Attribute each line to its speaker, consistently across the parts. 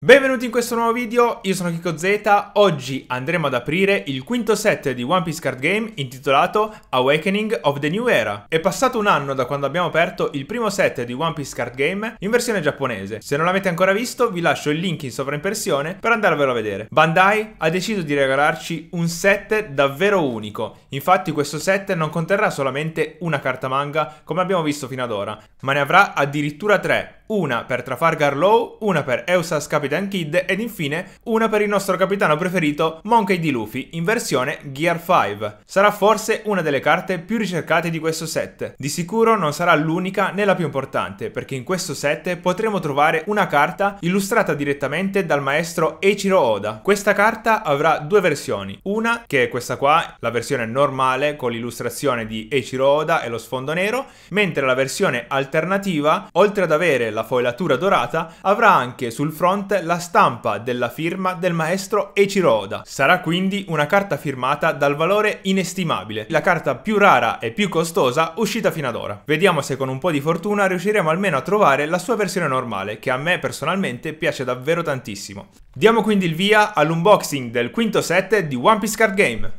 Speaker 1: Benvenuti in questo nuovo video, io sono Kiko Z, oggi andremo ad aprire il quinto set di One Piece Card Game intitolato Awakening of the New Era. È passato un anno da quando abbiamo aperto il primo set di One Piece Card Game in versione giapponese. Se non l'avete ancora visto vi lascio il link in sovraimpressione per andarvelo a vedere. Bandai ha deciso di regalarci un set davvero unico, infatti questo set non conterrà solamente una carta manga come abbiamo visto fino ad ora, ma ne avrà addirittura tre, una per Trafalgar Law, una per Eusas Capitan Kid ed infine una per il nostro capitano preferito Monkey D. Luffy in versione Gear 5. Sarà forse una delle carte più ricercate di questo set. Di sicuro non sarà l'unica né la più importante perché in questo set potremo trovare una carta illustrata direttamente dal maestro Eiichiro Oda. Questa carta avrà due versioni, una che è questa qua, la versione normale con l'illustrazione di Eiichiro Oda e lo sfondo nero, mentre la versione alternativa, oltre ad avere la la foilatura dorata, avrà anche sul fronte la stampa della firma del maestro Eiichiro Oda. Sarà quindi una carta firmata dal valore inestimabile, la carta più rara e più costosa uscita fino ad ora. Vediamo se con un po' di fortuna riusciremo almeno a trovare la sua versione normale, che a me personalmente piace davvero tantissimo. Diamo quindi il via all'unboxing del quinto set di One Piece Card Game.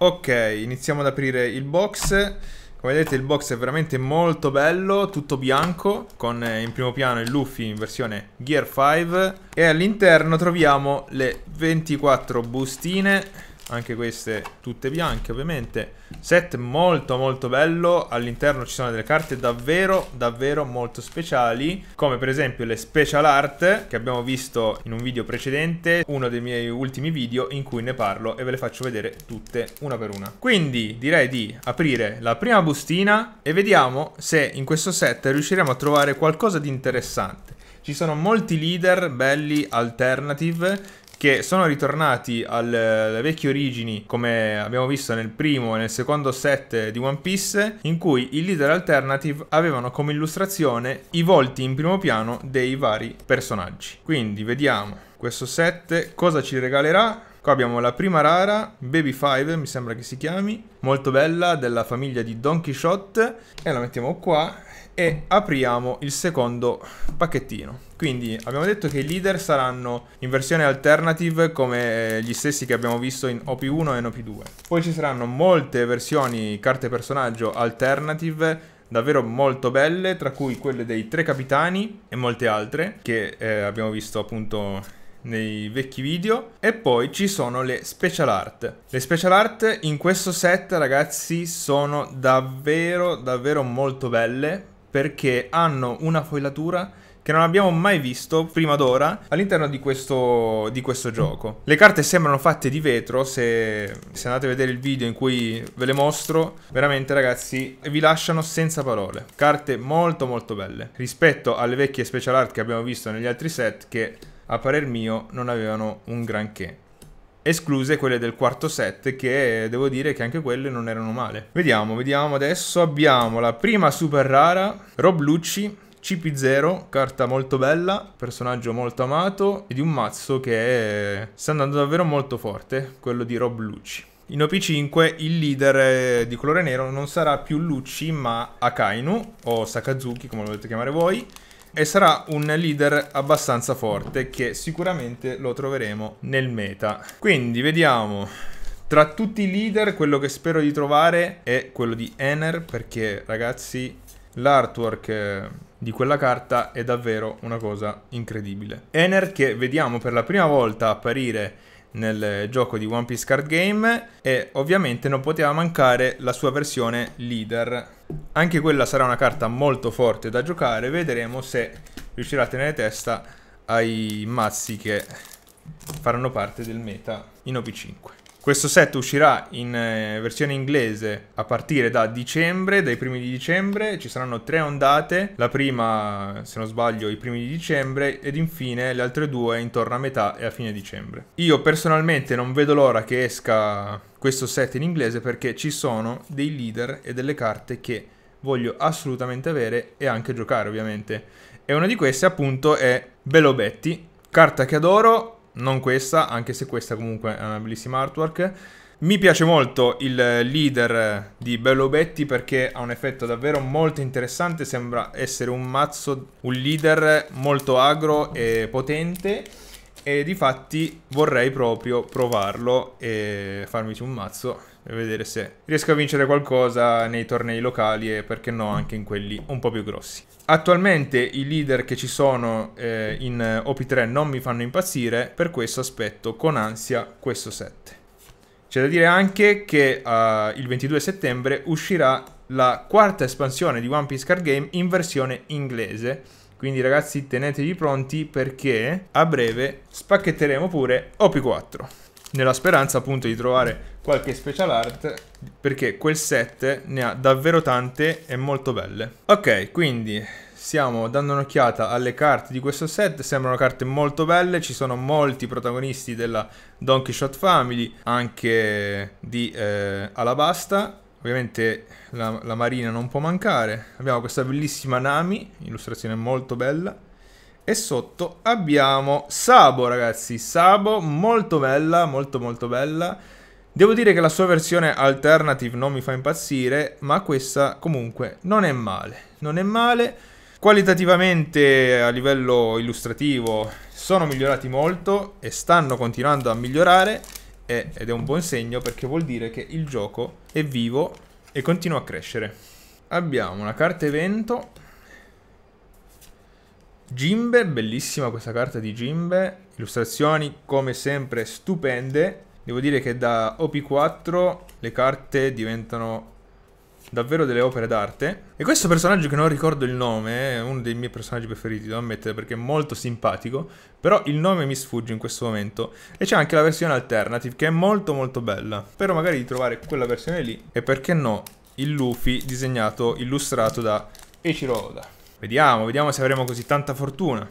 Speaker 1: Ok, iniziamo ad aprire il box come vedete il box è veramente molto bello, tutto bianco, con eh, in primo piano il Luffy in versione Gear 5 e all'interno troviamo le 24 bustine anche queste tutte bianche ovviamente set molto molto bello all'interno ci sono delle carte davvero davvero molto speciali come per esempio le special art che abbiamo visto in un video precedente uno dei miei ultimi video in cui ne parlo e ve le faccio vedere tutte una per una quindi direi di aprire la prima bustina e vediamo se in questo set riusciremo a trovare qualcosa di interessante ci sono molti leader belli alternative che sono ritornati alle vecchie origini, come abbiamo visto nel primo e nel secondo set di One Piece, in cui i leader alternative avevano come illustrazione i volti in primo piano dei vari personaggi. Quindi vediamo questo set cosa ci regalerà. Qua abbiamo la prima rara, Baby Five mi sembra che si chiami, molto bella, della famiglia di Don Quixote, e la mettiamo qua e apriamo il secondo pacchettino. Quindi abbiamo detto che i leader saranno in versione alternative come eh, gli stessi che abbiamo visto in OP1 e in OP2. Poi ci saranno molte versioni carte personaggio alternative davvero molto belle, tra cui quelle dei tre capitani e molte altre che eh, abbiamo visto appunto nei vecchi video e poi ci sono le special art le special art in questo set ragazzi sono davvero davvero molto belle perché hanno una foilatura che non abbiamo mai visto prima d'ora all'interno di questo, di questo gioco. Le carte sembrano fatte di vetro, se, se andate a vedere il video in cui ve le mostro, veramente ragazzi vi lasciano senza parole. Carte molto molto belle, rispetto alle vecchie special art che abbiamo visto negli altri set che a parer mio non avevano un granché escluse quelle del quarto set che devo dire che anche quelle non erano male. Vediamo, vediamo adesso, abbiamo la prima super rara, Rob Lucci, CP0, carta molto bella, personaggio molto amato e di un mazzo che è... sta andando davvero molto forte, quello di Rob Lucci. In OP5 il leader eh, di colore nero non sarà più Lucci ma Akainu o Sakazuki come lo volete chiamare voi e sarà un leader abbastanza forte che sicuramente lo troveremo nel meta. Quindi vediamo tra tutti i leader quello che spero di trovare è quello di Ener perché ragazzi l'artwork eh, di quella carta è davvero una cosa incredibile. Ener che vediamo per la prima volta apparire nel gioco di One Piece Card Game e ovviamente non poteva mancare la sua versione leader. Anche quella sarà una carta molto forte da giocare, vedremo se riuscirà a tenere testa ai mazzi che faranno parte del meta in OP5. Questo set uscirà in eh, versione inglese a partire da dicembre, dai primi di dicembre, ci saranno tre ondate, la prima se non sbaglio i primi di dicembre ed infine le altre due intorno a metà e a fine dicembre. Io personalmente non vedo l'ora che esca questo set in inglese perché ci sono dei leader e delle carte che voglio assolutamente avere e anche giocare ovviamente. E una di queste appunto è Bello Betty, carta che adoro, non questa, anche se questa comunque è una bellissima artwork. Mi piace molto il leader di Bello Betty perché ha un effetto davvero molto interessante, sembra essere un mazzo, un leader molto agro e potente e difatti vorrei proprio provarlo e farmici un mazzo e vedere se riesco a vincere qualcosa nei tornei locali e perché no anche in quelli un po' più grossi. Attualmente i leader che ci sono eh, in OP3 non mi fanno impazzire, per questo aspetto con ansia questo set. C'è da dire anche che uh, il 22 settembre uscirà la quarta espansione di One Piece Card Game in versione inglese. Quindi ragazzi tenetevi pronti perché a breve spacchetteremo pure OP4 nella speranza appunto di trovare qualche special art perché quel set ne ha davvero tante e molto belle. Ok, quindi stiamo dando un'occhiata alle carte di questo set, sembrano carte molto belle, ci sono molti protagonisti della Donkey Shot Family, anche di eh, Alabasta, ovviamente la, la marina non può mancare, abbiamo questa bellissima Nami, illustrazione molto bella, e sotto abbiamo Sabo, ragazzi. Sabo, molto bella, molto molto bella. Devo dire che la sua versione alternative non mi fa impazzire, ma questa comunque non è male. Non è male. Qualitativamente a livello illustrativo sono migliorati molto e stanno continuando a migliorare ed è un buon segno perché vuol dire che il gioco è vivo e continua a crescere. Abbiamo una carta evento Jimbe, bellissima questa carta di Jimbe, illustrazioni come sempre stupende. Devo dire che da OP4 le carte diventano davvero delle opere d'arte. E questo personaggio che non ricordo il nome, è uno dei miei personaggi preferiti, devo ammettere, perché è molto simpatico, però il nome mi sfugge in questo momento. E c'è anche la versione alternative, che è molto molto bella. Spero magari di trovare quella versione lì, e perché no, il Luffy disegnato, illustrato da Eiichiro Oda. Vediamo, vediamo se avremo così tanta fortuna.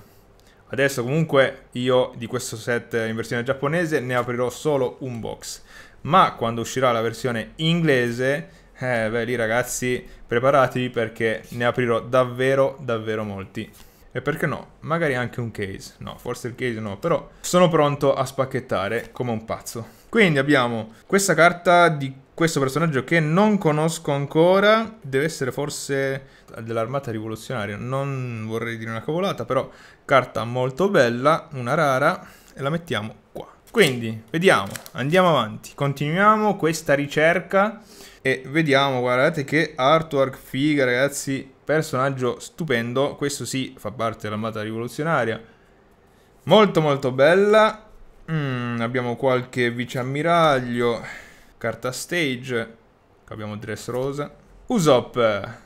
Speaker 1: Adesso comunque io di questo set in versione giapponese ne aprirò solo un box. Ma quando uscirà la versione inglese, eh, beh lì ragazzi preparatevi perché ne aprirò davvero davvero molti. E perché no? Magari anche un case. No, forse il case no, però sono pronto a spacchettare come un pazzo. Quindi abbiamo questa carta di questo personaggio che non conosco ancora deve essere forse dell'armata rivoluzionaria. Non vorrei dire una cavolata, però carta molto bella, una rara, e la mettiamo qua. Quindi, vediamo, andiamo avanti, continuiamo questa ricerca e vediamo, guardate che artwork figa ragazzi, personaggio stupendo, questo sì fa parte dell'armata rivoluzionaria, molto molto bella, mm, abbiamo qualche viceammiraglio, Carta stage, abbiamo Dress Rosa. Usopp,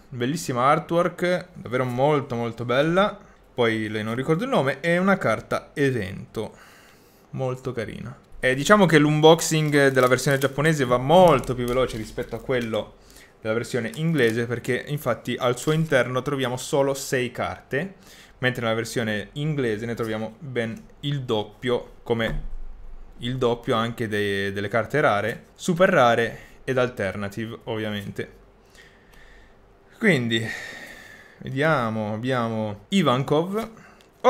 Speaker 1: bellissima artwork, davvero molto molto bella. Poi lei non ricordo il nome, è una carta evento, molto carina. E diciamo che l'unboxing della versione giapponese va molto più veloce rispetto a quello della versione inglese perché infatti al suo interno troviamo solo 6 carte, mentre nella versione inglese ne troviamo ben il doppio come il doppio anche dei, delle carte rare, super rare ed alternative ovviamente. Quindi, vediamo, abbiamo Ivankov. Oh,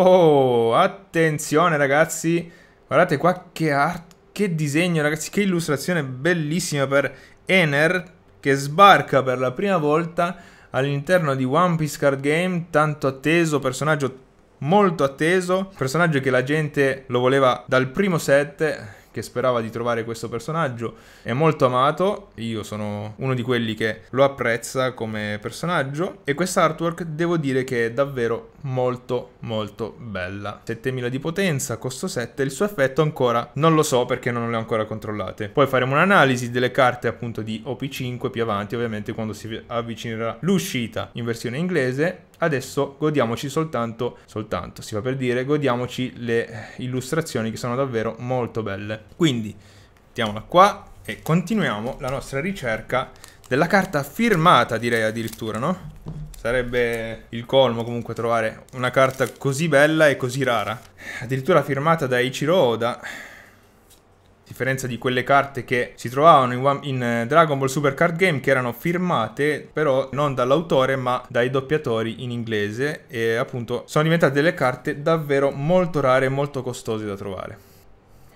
Speaker 1: oh, attenzione ragazzi, guardate qua che art, che disegno ragazzi, che illustrazione bellissima per Ener che sbarca per la prima volta all'interno di One Piece Card Game, tanto atteso personaggio molto atteso, personaggio che la gente lo voleva dal primo set che sperava di trovare questo personaggio, è molto amato, io sono uno di quelli che lo apprezza come personaggio e quest'artwork devo dire che è davvero molto molto bella. 7000 di potenza, costo 7, il suo effetto ancora non lo so perché non le ho ancora controllate. Poi faremo un'analisi delle carte appunto di OP5 più avanti, ovviamente quando si avvicinerà l'uscita in versione inglese. Adesso godiamoci soltanto, soltanto, si fa per dire, godiamoci le illustrazioni che sono davvero molto belle. Quindi, mettiamola qua e continuiamo la nostra ricerca della carta firmata direi addirittura, no? Sarebbe il colmo comunque trovare una carta così bella e così rara. Addirittura firmata da Ichiro Oda. A differenza di quelle carte che si trovavano in, in, eh, Dragon Ball Super Card Game che erano firmate però non dall'autore ma dai doppiatori in inglese e appunto sono diventate delle carte davvero molto rare e molto costose da trovare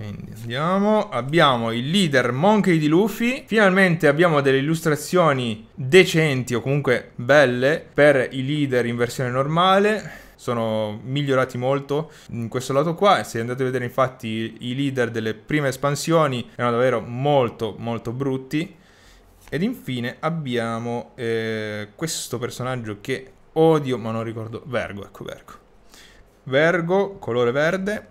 Speaker 1: andiamo. Abbiamo il leader Monkey di Luffy. Finalmente abbiamo delle illustrazioni decenti o comunque belle per i leader in versione normale sono migliorati molto in questo lato qua se andate a vedere infatti i leader delle prime espansioni erano davvero molto molto brutti ed infine abbiamo eh, questo personaggio che odio ma non ricordo Vergo ecco Vergo Vergo colore verde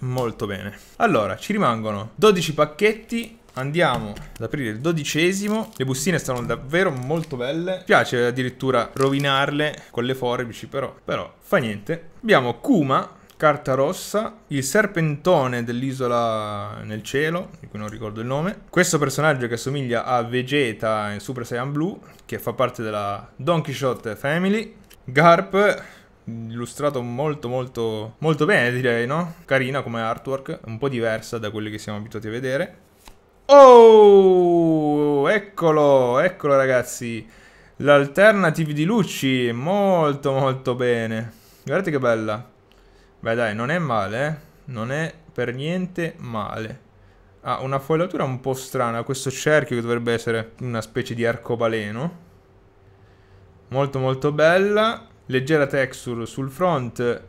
Speaker 1: molto bene. Allora, ci rimangono 12 pacchetti Andiamo ad aprire il dodicesimo Le bustine stanno davvero molto belle Mi piace addirittura rovinarle con le forbici però Però fa niente Abbiamo Kuma Carta rossa, il serpentone dell'isola nel cielo, di cui non ricordo il nome. Questo personaggio che assomiglia a Vegeta in Super Saiyan Blue, che fa parte della Don Quixote Family. Garp, illustrato molto molto molto bene direi, no? Carina come artwork, un po' diversa da quelli che siamo abituati a vedere. Oh, eccolo, eccolo ragazzi. L'alternative di luci, molto molto bene. Guardate che bella. Beh dai, non è male, eh? Non è per niente male. Ha ah, una foilatura un po' strana, questo cerchio che dovrebbe essere una specie di arcobaleno. Molto molto bella leggera texture sul front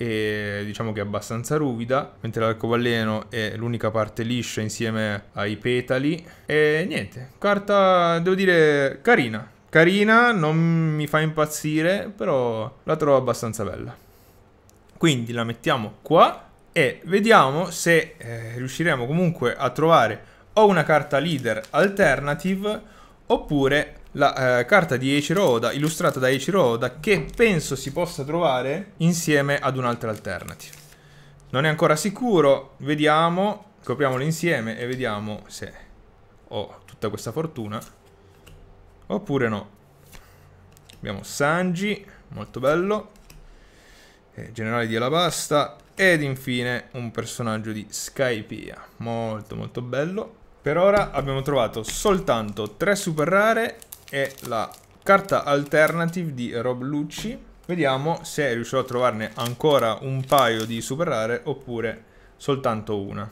Speaker 1: e diciamo che è abbastanza ruvida, mentre l'arcobaleno è l'unica parte liscia insieme ai petali e niente, carta devo dire carina, carina, non mi fa impazzire, però la trovo abbastanza bella. Quindi la mettiamo qua e vediamo se eh, riusciremo comunque a trovare o una carta leader alternative oppure la eh, carta di Eiichiro Oda, illustrata da Eiichiro Oda, che penso si possa trovare insieme ad un'altra alternative. Non è ancora sicuro, vediamo, copriamolo insieme e vediamo se ho tutta questa fortuna oppure no. Abbiamo Sanji, molto bello, eh, generale di Alabasta ed infine un personaggio di Skypia, molto molto bello. Per ora abbiamo trovato soltanto 3 super rare è la carta alternative di Rob Lucci. Vediamo se riuscirò a trovarne ancora un paio di super rare oppure soltanto una.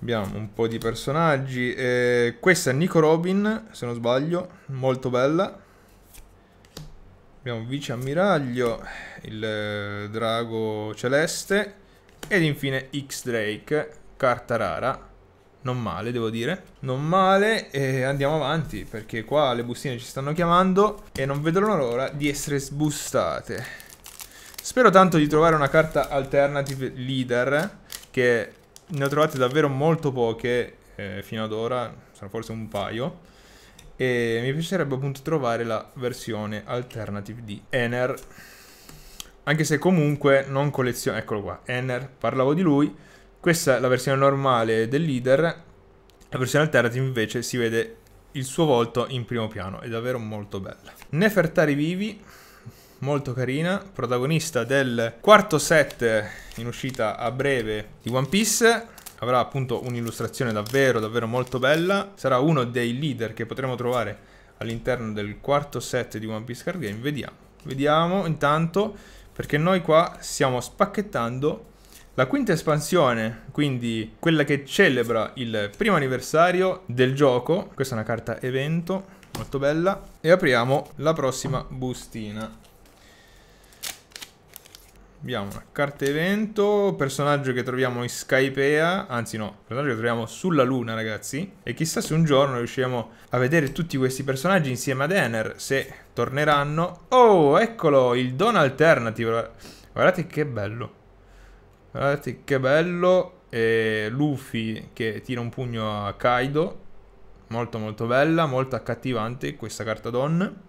Speaker 1: Abbiamo un po' di personaggi. Eh, questa è Nico Robin, se non sbaglio, molto bella. Abbiamo vice ammiraglio, il eh, drago celeste ed infine X-Drake, carta rara non male devo dire Non male e andiamo avanti perché qua le bustine ci stanno chiamando E non vedo l'ora di essere sbustate Spero tanto di trovare una carta alternative leader Che ne ho trovate davvero molto poche eh, fino ad ora Sono forse un paio e mi piacerebbe appunto trovare la versione alternative di Ener anche se comunque non colleziono eccolo qua Ener parlavo di lui questa è la versione normale del leader, la versione alternative invece si vede il suo volto in primo piano, è davvero molto bella. Nefertari Vivi, molto carina, protagonista del quarto set in uscita a breve di One Piece, avrà appunto un'illustrazione davvero davvero molto bella, sarà uno dei leader che potremo trovare all'interno del quarto set di One Piece Card Game, vediamo, vediamo intanto perché noi qua stiamo spacchettando la quinta espansione, quindi quella che celebra il primo anniversario del gioco, questa è una carta evento, molto bella, e apriamo la prossima bustina. Abbiamo una carta evento, personaggio che troviamo in Skypea, anzi no, personaggio che troviamo sulla luna ragazzi, e chissà se un giorno riusciremo a vedere tutti questi personaggi insieme ad Ener, se torneranno. Oh, eccolo, il Don Alternative, guardate che bello. Guardate che bello. E Luffy che tira un pugno a Kaido. Molto molto bella, molto accattivante questa carta Don.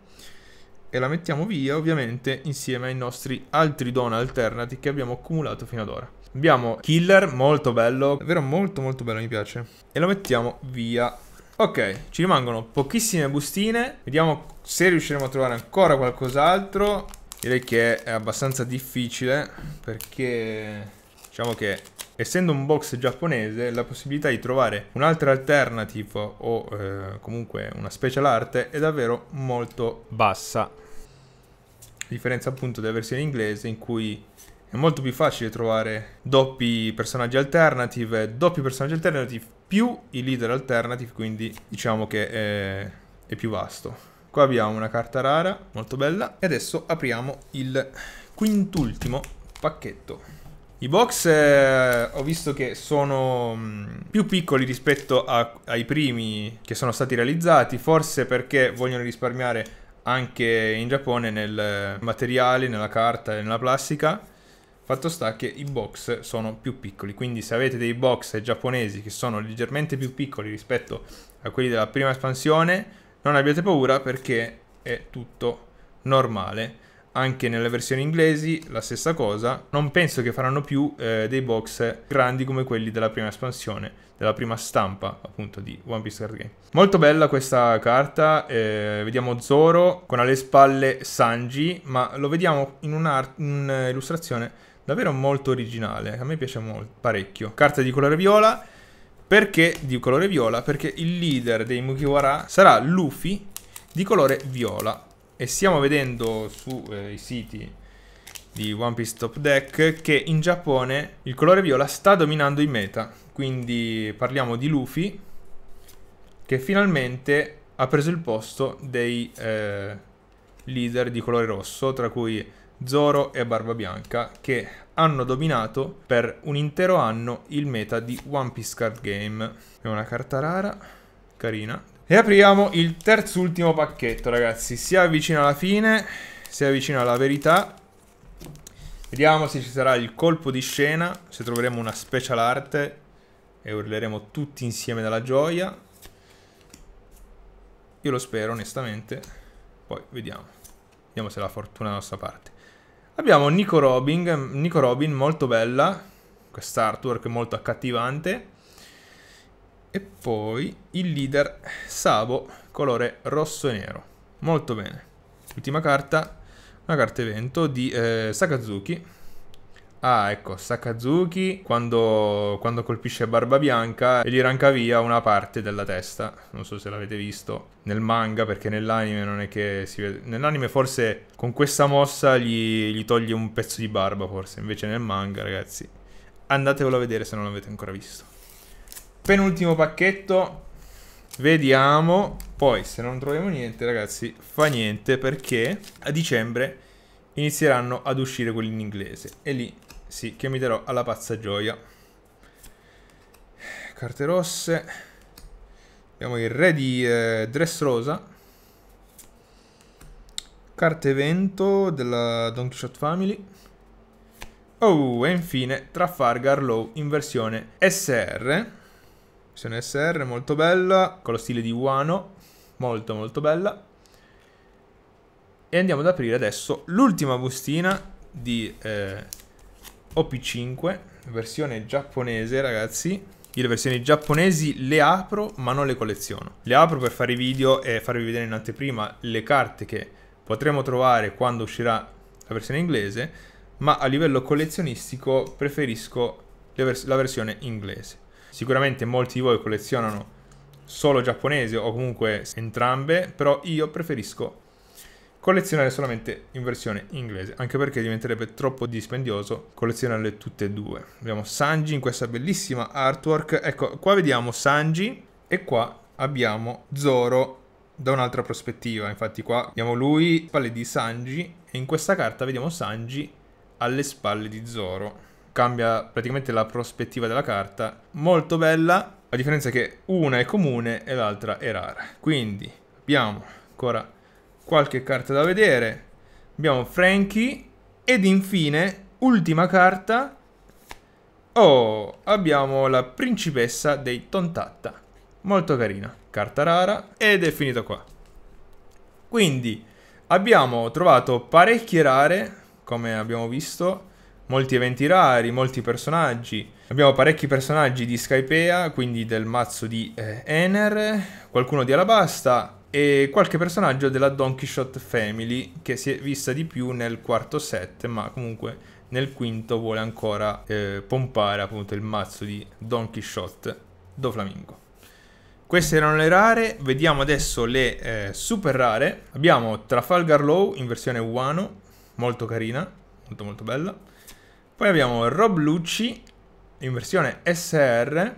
Speaker 1: E la mettiamo via ovviamente insieme ai nostri altri Don alternati che abbiamo accumulato fino ad ora. Abbiamo Killer, molto bello, davvero molto molto bello, mi piace. E lo mettiamo via. Ok, ci rimangono pochissime bustine. Vediamo se riusciremo a trovare ancora qualcos'altro. Direi che è abbastanza difficile perché Diciamo che essendo un box giapponese la possibilità di trovare un'altra alternative o eh, comunque una special art è davvero molto bassa. A differenza appunto della versione inglese in cui è molto più facile trovare doppi personaggi alternative, doppi personaggi alternative più i leader alternative, quindi diciamo che è, è più vasto. Qua abbiamo una carta rara, molto bella, e adesso apriamo il quintultimo pacchetto. I box eh, ho visto che sono mm, più piccoli rispetto a, ai primi che sono stati realizzati, forse perché vogliono risparmiare anche in Giappone nel materiale, nella carta e nella plastica. Fatto sta che i box sono più piccoli, quindi se avete dei box giapponesi che sono leggermente più piccoli rispetto a quelli della prima espansione, non abbiate paura perché è tutto normale anche nelle versioni inglesi la stessa cosa. Non penso che faranno più eh, dei box grandi come quelli della prima espansione, della prima stampa appunto di One Piece Card Game. Molto bella questa carta, eh, vediamo Zoro con alle spalle Sanji, ma lo vediamo in un'illustrazione davvero molto originale, a me piace molto, parecchio. Carta di colore viola, perché di colore viola? Perché il leader dei Mugiwara sarà Luffy di colore viola e stiamo vedendo sui eh, siti di One Piece Top Deck che in Giappone il colore viola sta dominando in meta, quindi parliamo di Luffy che finalmente ha preso il posto dei eh, leader di colore rosso, tra cui Zoro e Barba Bianca, che hanno dominato per un intero anno il meta di One Piece Card Game. È una carta rara, carina, e apriamo il terzultimo pacchetto, ragazzi. Si avvicina alla fine, si avvicina alla verità. Vediamo se ci sarà il colpo di scena, se troveremo una special arte e urleremo tutti insieme dalla gioia. Io lo spero, onestamente. Poi vediamo. Vediamo se la fortuna è dalla nostra parte. Abbiamo Nico Robin, Nico Robin molto bella. Quest'artwork molto accattivante e poi il leader Sabo, colore rosso e nero. Molto bene. Ultima carta, una carta evento di eh, Sakazuki. Ah, ecco, Sakazuki quando, quando colpisce Barba Bianca e gli arranca via una parte della testa. Non so se l'avete visto nel manga, perché nell'anime non è che si vede... Nell'anime forse con questa mossa gli, gli toglie un pezzo di barba, forse. Invece nel manga, ragazzi, andatevelo a vedere se non l'avete ancora visto. Penultimo pacchetto. Vediamo. Poi se non troviamo niente ragazzi fa niente perché a dicembre inizieranno ad uscire quelli in inglese. E lì sì che mi darò alla pazza gioia. Carte rosse. Abbiamo il re di eh, Dressrosa. Carte vento della Don Quixote Family. Oh, e infine Trafalgar Low in versione SR. Versione SR, molto bella, con lo stile di Wano, molto molto bella. E andiamo ad aprire adesso l'ultima bustina di eh, OP5, versione giapponese ragazzi. Io le versioni giapponesi le apro ma non le colleziono. Le apro per fare i video e farvi vedere in anteprima le carte che potremo trovare quando uscirà la versione inglese, ma a livello collezionistico preferisco vers la versione inglese. Sicuramente molti di voi collezionano solo giapponese o comunque entrambe, però io preferisco collezionare solamente in versione inglese, anche perché diventerebbe troppo dispendioso collezionarle tutte e due. Abbiamo Sanji in questa bellissima artwork, ecco qua vediamo Sanji e qua abbiamo Zoro da un'altra prospettiva, infatti qua abbiamo lui, spalle di Sanji e in questa carta vediamo Sanji alle spalle di Zoro cambia praticamente la prospettiva della carta. Molto bella, a differenza che una è comune e l'altra è rara. Quindi abbiamo ancora qualche carta da vedere. Abbiamo Frankie ed infine, ultima carta, oh, abbiamo la principessa dei Tontatta. Molto carina, carta rara ed è finito qua. Quindi abbiamo trovato parecchie rare, come abbiamo visto, molti eventi rari, molti personaggi. Abbiamo parecchi personaggi di Skypea, quindi del mazzo di eh, Ener, qualcuno di Alabasta e qualche personaggio della Donkey Shot Family che si è vista di più nel quarto set, ma comunque nel quinto vuole ancora eh, pompare appunto il mazzo di Donkey Shot do Flamingo. Queste erano le rare, vediamo adesso le eh, super rare. Abbiamo Trafalgar Low in versione Wano, molto carina, molto molto bella. Poi abbiamo Rob Lucci in versione SR.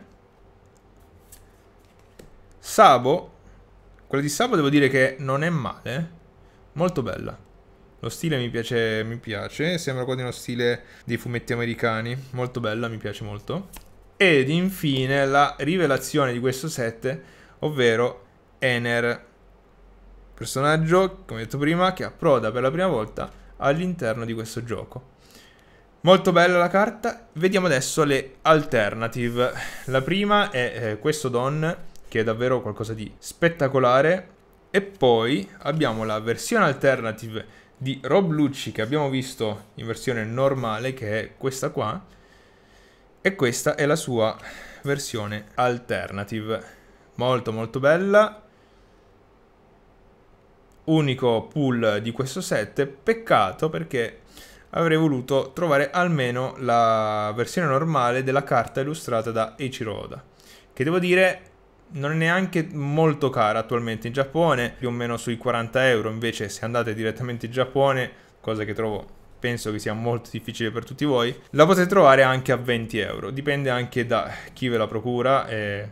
Speaker 1: Sabo. Quella di Sabo devo dire che non è male. Molto bella. Lo stile mi piace, mi piace. Sembra quasi uno stile dei fumetti americani. Molto bella, mi piace molto. Ed infine la rivelazione di questo set, ovvero Ener. Personaggio, come detto prima, che approda per la prima volta all'interno di questo gioco. Molto bella la carta. Vediamo adesso le alternative. La prima è eh, questo Don, che è davvero qualcosa di spettacolare. E poi abbiamo la versione alternative di Rob Lucci, che abbiamo visto in versione normale, che è questa qua. E questa è la sua versione alternative. Molto molto bella. Unico pull di questo set. Peccato perché avrei voluto trovare almeno la versione normale della carta illustrata da Eiichiro Oda, che devo dire non è neanche molto cara attualmente in Giappone, più o meno sui 40 euro, invece se andate direttamente in Giappone, cosa che trovo penso che sia molto difficile per tutti voi, la potete trovare anche a 20 euro, dipende anche da chi ve la procura e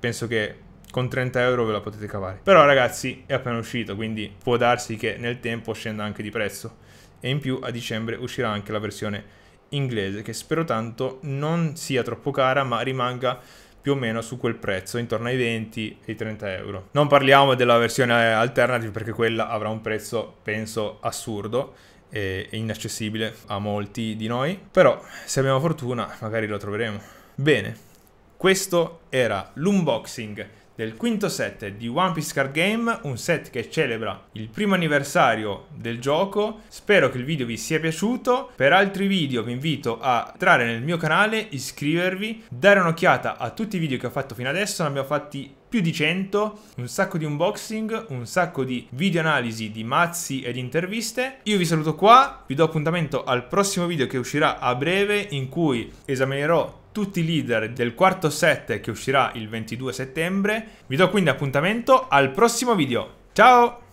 Speaker 1: penso che con 30 euro ve la potete cavare. Però ragazzi è appena uscito, quindi può darsi che nel tempo scenda anche di prezzo e in più a dicembre uscirà anche la versione inglese che spero tanto non sia troppo cara ma rimanga più o meno su quel prezzo, intorno ai 20 ai 30 euro. Non parliamo della versione alternative perché quella avrà un prezzo, penso, assurdo e inaccessibile a molti di noi, però se abbiamo fortuna magari lo troveremo. Bene, questo era l'unboxing del quinto set di One Piece Card Game, un set che celebra il primo anniversario del gioco. Spero che il video vi sia piaciuto. Per altri video vi invito a entrare nel mio canale, iscrivervi, dare un'occhiata a tutti i video che ho fatto fino adesso, ne abbiamo fatti più di 100, un sacco di unboxing, un sacco di video analisi di mazzi ed interviste. Io vi saluto qua, vi do appuntamento al prossimo video che uscirà a breve in cui esaminerò tutti i leader del quarto set che uscirà il 22 settembre. Vi do quindi appuntamento al prossimo video. Ciao!